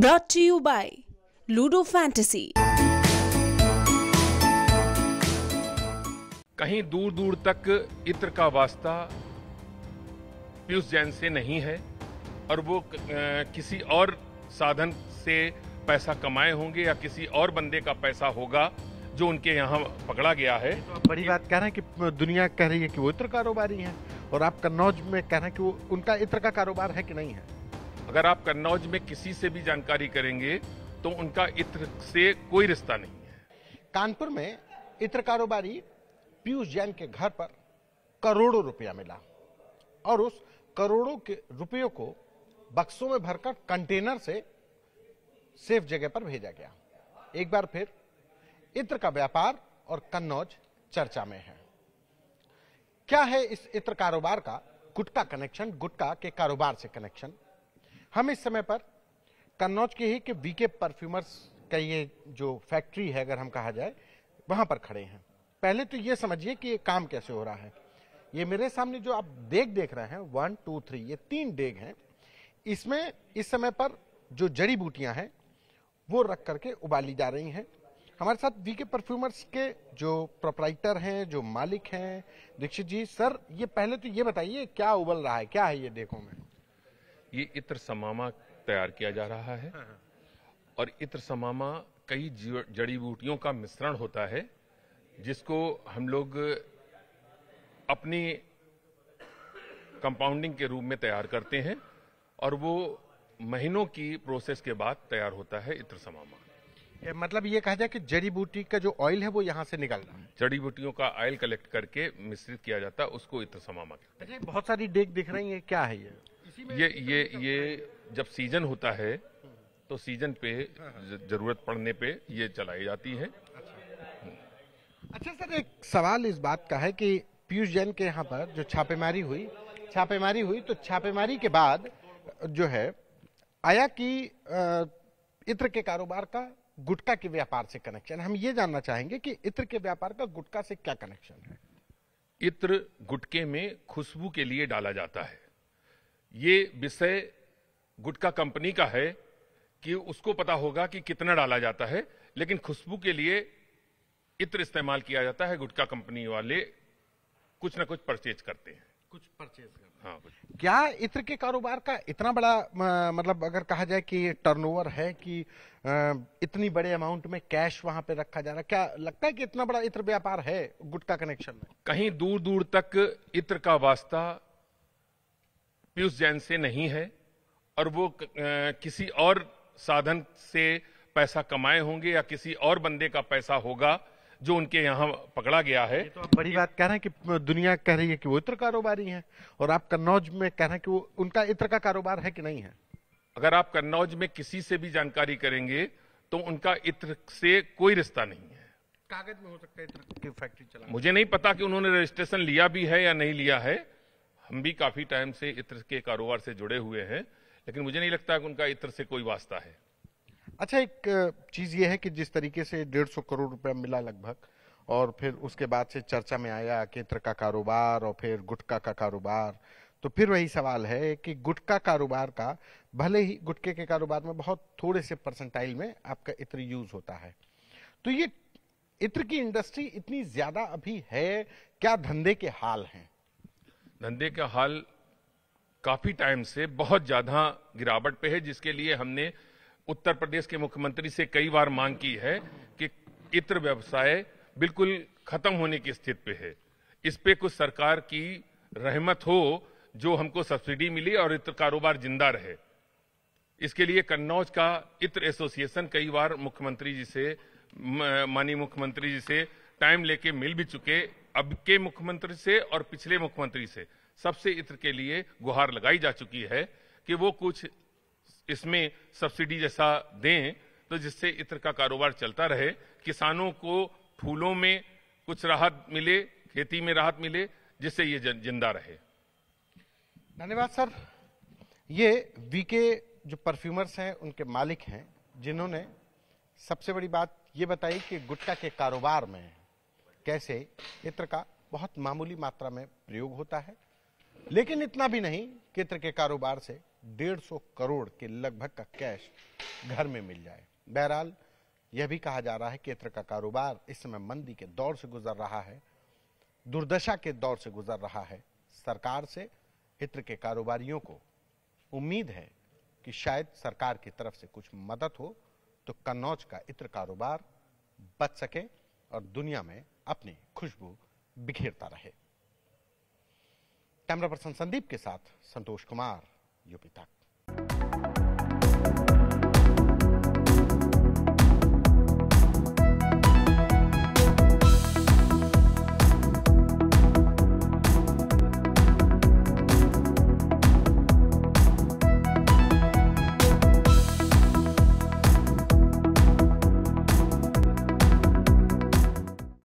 brought to you by ludo fantasy कहीं दूर दूर तक इत्र का वास्ता पीयूष जैन से नहीं है और वो किसी और साधन से पैसा कमाए होंगे या किसी और बंदे का पैसा होगा जो उनके यहाँ पकड़ा गया है तो बड़ी बात कह रहे हैं कि दुनिया कह रही है कि वो इत्र कारोबारी हैं और आप कन्नौज में कह रहे हैं कि वो उनका इत्र का कारोबार है कि नहीं है अगर आप कन्नौज में किसी से भी जानकारी करेंगे तो उनका इत्र से कोई रिश्ता नहीं है कानपुर में इत्र कारोबारी पीयूष जैन के घर पर करोड़ों रुपया मिला और उस करोड़ों के रुपयों को बक्सों में भरकर कंटेनर से सेफ जगह पर भेजा गया एक बार फिर इत्र का व्यापार और कन्नौज चर्चा में है क्या है इस इत्र कारोबार का गुटका कनेक्शन गुटका के कारोबार से कनेक्शन हम इस समय पर कन्नौज के ही कि वीके परफ्यूमर्स का ये जो फैक्ट्री है अगर हम कहा जाए वहां पर खड़े हैं पहले तो ये समझिए कि ये काम कैसे हो रहा है ये मेरे सामने जो आप देख देख रहे हैं वन टू थ्री ये तीन डेग हैं इसमें इस समय पर जो जड़ी बूटियां हैं वो रख करके उबाली जा रही हैं हमारे साथ वी के परफ्यूमर्स के जो प्रोपराइटर हैं जो मालिक हैं दीक्षित जी सर ये पहले तो ये बताइए क्या उबल रहा है क्या है ये देखो में ये इत्र समामा तैयार किया जा रहा है हाँ, हाँ। और इत्र समामा कई जड़ी बूटियों का मिश्रण होता है जिसको हम लोग अपनी कंपाउंडिंग के रूप में तैयार करते हैं और वो महीनों की प्रोसेस के बाद तैयार होता है इत्र समामा मतलब ये कहा जाए कि जड़ी बूटी का जो ऑयल है वो यहाँ से है जड़ी बूटियों का ऑयल कलेक्ट करके मिश्रित किया जाता है उसको इत्र समामा कहते हैं अच्छा, बहुत सारी डेक दिख रही है क्या है ये ये ये ये जब सीजन होता है हम्म। तो सीजन पे जरूरत पड़ने पे ये चलाई जाती है अच्छा।, हम्म। अच्छा सर एक सवाल इस बात का है कि पीयूष जैन के यहाँ पर जो छापेमारी हुई छापेमारी हुई तो छापेमारी के बाद जो है आया कि इत्र के कारोबार का गुटका के व्यापार से कनेक्शन हम ये जानना चाहेंगे कि इत्र के व्यापार का गुटका से क्या कनेक्शन है इत्र गुटके में खुशबू के लिए डाला जाता है ये विषय गुटका कंपनी का है कि उसको पता होगा कि कितना डाला जाता है लेकिन खुशबू के लिए इत्र इस्तेमाल किया जाता है गुटका कंपनी वाले कुछ ना कुछ परचेज करते हैं कुछ परचेज करते हैं हाँ कुछ क्या इत्र के कारोबार का इतना बड़ा मतलब अगर कहा जाए कि टर्नओवर है कि इतनी बड़े अमाउंट में कैश वहां पे रखा जा रहा है क्या लगता है कि इतना बड़ा इत्र व्यापार है गुटका कनेक्शन में कहीं दूर दूर तक इत्र का वास्ता पीयूष जैन से नहीं है और वो किसी और साधन से पैसा कमाए होंगे या किसी और बंदे का पैसा होगा जो उनके यहाँ पकड़ा गया है तो आप बड़ी बात कह रहे हैं कि दुनिया कह रही है कि वो इत्र कारोबारी हैं और आप कन्नौज में कह रहे हैं कि वो उनका इत्र का कारोबार है कि नहीं है अगर आप कन्नौज में किसी से भी जानकारी करेंगे तो उनका इत्र से कोई रिश्ता नहीं है कागज में हो सकता है इत्र की फैक्ट्री चला मुझे नहीं पता कि उन्होंने रजिस्ट्रेशन लिया भी है या नहीं लिया है हम भी काफी टाइम से इत्र के कारोबार से जुड़े हुए हैं लेकिन मुझे नहीं लगता कि उनका इत्र से कोई वास्ता है अच्छा एक चीज ये है कि जिस तरीके से डेढ़ सौ करोड़ रुपया मिला लगभग और फिर उसके बाद से चर्चा में आया कि इत्र का कारोबार और फिर गुटका का कारोबार तो फिर वही सवाल है कि गुटका कारोबार का भले ही गुटके के कारोबार में बहुत थोड़े से परसेंटाइल में आपका इत्र यूज होता है तो ये इत्र की इंडस्ट्री इतनी ज्यादा अभी है क्या धंधे के हाल हैं धंधे का हाल काफी टाइम से बहुत ज्यादा गिरावट पे है जिसके लिए हमने उत्तर प्रदेश के मुख्यमंत्री से कई बार मांग की है कि इत्र व्यवसाय बिल्कुल खत्म होने की स्थिति पे है इस पे कुछ सरकार की रहमत हो जो हमको सब्सिडी मिली और इत्र कारोबार जिंदा रहे इसके लिए कन्नौज का इत्र एसोसिएशन कई बार मुख्यमंत्री जी से माननीय मुख्यमंत्री जी से टाइम लेके मिल भी चुके अब के मुख्यमंत्री से और पिछले मुख्यमंत्री से सबसे इत्र के लिए गुहार लगाई जा चुकी है कि वो कुछ इसमें सब्सिडी जैसा दें तो जिससे इत्र का कारोबार चलता रहे किसानों को फूलों में कुछ राहत मिले खेती में राहत मिले जिससे ये जिंदा रहे धन्यवाद सर ये वीके जो परफ्यूमर्स हैं उनके मालिक हैं जिन्होंने सबसे बड़ी बात ये बताई कि गुटका के कारोबार में कैसे इत्र का बहुत मामूली मात्रा में प्रयोग होता है लेकिन इतना भी नहीं कि इत्र के कारोबार से डेढ़ सौ करोड़ के लगभग का कैश घर में मिल जाए बहरहाल यह भी कहा जा रहा है कि इत्र का कारोबार इस समय मंदी के दौर से गुजर रहा है दुर्दशा के दौर से गुजर रहा है सरकार से इत्र के कारोबारियों को उम्मीद है कि शायद सरकार की तरफ से कुछ मदद हो तो कन्नौज का इत्र कारोबार बच सके और दुनिया में अपनी खुशबू बिखेरता रहे कैमरा पर्सन संदीप के साथ संतोष कुमार यूपी तक